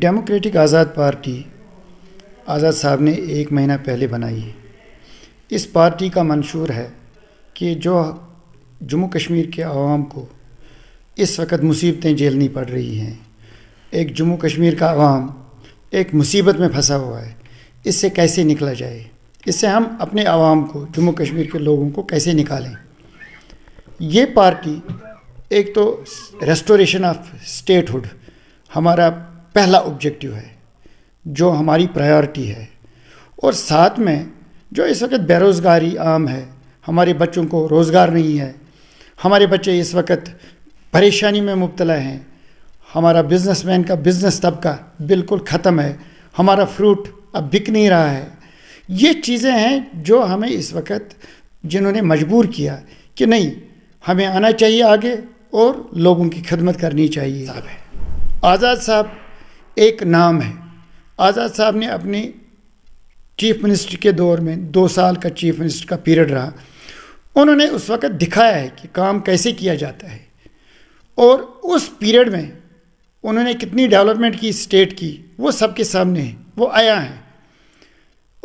democratic आज़ाद party आज़ाद साहब ने एक महीना पहले बनाई है इस पार्टी का मंशूर है कि जो जम्मू कश्मीर के आवाम को इस वक्त मुसीबतें झेलनी पड़ रही हैं एक जम्मू कश्मीर का आवाम एक मुसीबत में फंसा हुआ है इससे कैसे निकला जाए इससे हम अपने आवाम को जम्मू कश्मीर के लोगों को कैसे निकालें ये पार्टी एक तो रेस्टोरेशन ऑफ स्टेटहुड हमारा पहला ऑब्जेक्टिव है जो हमारी प्रायोरिटी है और साथ में जो इस वक्त बेरोज़गारी आम है हमारे बच्चों को रोज़गार नहीं है हमारे बच्चे इस वक्त परेशानी में मुबतला हैं हमारा बिजनेसमैन का बिजनेस तबका बिल्कुल ख़त्म है हमारा फ्रूट अब बिक नहीं रहा है ये चीज़ें हैं जो हमें इस वक्त जिन्होंने मजबूर किया कि नहीं हमें आना चाहिए आगे और लोगों की खदमत करनी चाहिए आज़ाद साहब एक नाम है आज़ाद साहब ने अपने चीफ मिनिस्टर के दौर में दो साल का चीफ मिनिस्टर का पीरियड रहा उन्होंने उस वक्त दिखाया है कि काम कैसे किया जाता है और उस पीरियड में उन्होंने कितनी डेवलपमेंट की स्टेट की वो सबके सामने है वो आया है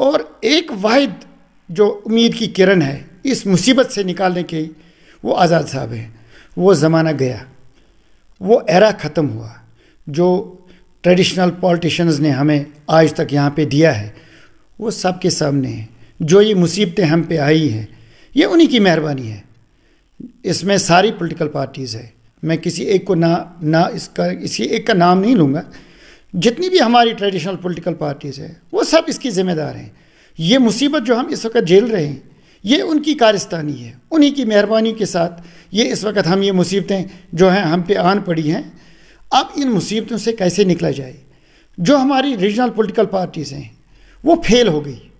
और एक वाहिद जो उम्मीद की किरण है इस मुसीबत से निकालने के वो आज़ाद साहब हैं वो ज़माना गया वो एरा ख़त्म हुआ जो ट्रेडिशनल पॉलिटिशन्स ने हमें आज तक यहाँ पे दिया है वो सब के सामने है जो ये मुसीबतें हम पे आई हैं ये उन्हीं की मेहरबानी है इसमें सारी पॉलिटिकल पार्टीज़ है मैं किसी एक को ना ना इसका इसी एक का नाम नहीं लूँगा जितनी भी हमारी ट्रेडिशनल पॉलिटिकल पार्टीज़ है वो सब इसकी ज़िम्मेदार हैं ये मुसीबत जो हम इस वक्त झेल रहे हैं ये उनकी कारिस्तानी है उन्हीं की मेहरबानी के साथ ये इस वक्त हम ये मुसीबतें जो हैं हम पे आन पड़ी हैं अब इन मुसीबतों से कैसे निकला जाए जो हमारी रीजनल पॉलिटिकल पार्टीज़ हैं वो फेल हो गई